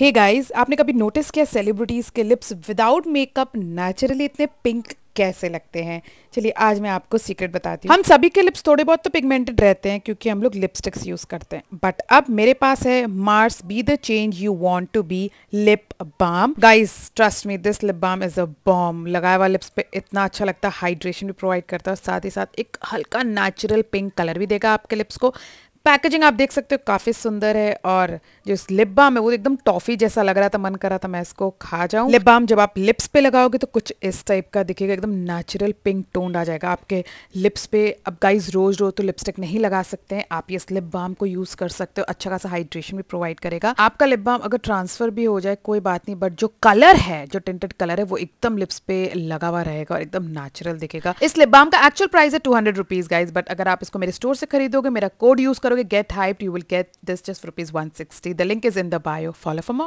हे hey guys आपने कभी notice किया सेलिब्रिटीज़ के लिप्स विदाउट मेकअप नेचुरली इतने पिंक कैसे लगते हैं चलिए आज मैं आपको सीक्रेट बताती हूँ हम सभी के लिप्स थोड़े बहुत तो पिगमेंटेड रहते हैं क्योंकि हम लोग लिपस्टिक्स यूज़ करते हैं बट अब मेरे पास है Mars be the change you want to be lip balm guys trust me this lip balm is a bomb लगाया हुआ लिप्स पे इतना अच्छा लगता है हाइड्रेशन भी प्रोवाइड करता है और साथ ही साथ एक हल्का नेचुरल पिंक कलर भी देगा आपके लिप्स को पैकेजिंग आप देख सकते हो काफ़ी सुंदर है और जो इस लिप बाम है वो एकदम टॉफी जैसा लग रहा था मन कर रहा था मैं इसको खा जाऊं लिप बाम जब आप लिप्स पे लगाओगे तो कुछ इस टाइप का दिखेगा एकदम नेचुरल पिंक टोन आ जाएगा आपके लिप्स पे अब गाइज रोज रोज तो लिपस्टिक नहीं लगा सकते हैं आप ये इस लिप बाम को यूज़ कर सकते हो अच्छा खासा हाइड्रेशन भी प्रोवाइड करेगा आपका लिप बाम अगर ट्रांसफ़र भी हो जाए कोई बात नहीं बट जो कलर है जो टिंटेड कलर है वो एकदम लिप्स पे लगा हुआ रहेगा और एकदम नेचुरल दिखेगा इस लिप बाम का एक्चुअल प्राइस है two hundred rupees guys but अगर आप इसको मेरे स्टोर से खरीदोगे मेरा कोड यूज़ करोगे to Get Hyped, you will get this just for rupees 160. The link is in the bio. Follow for more.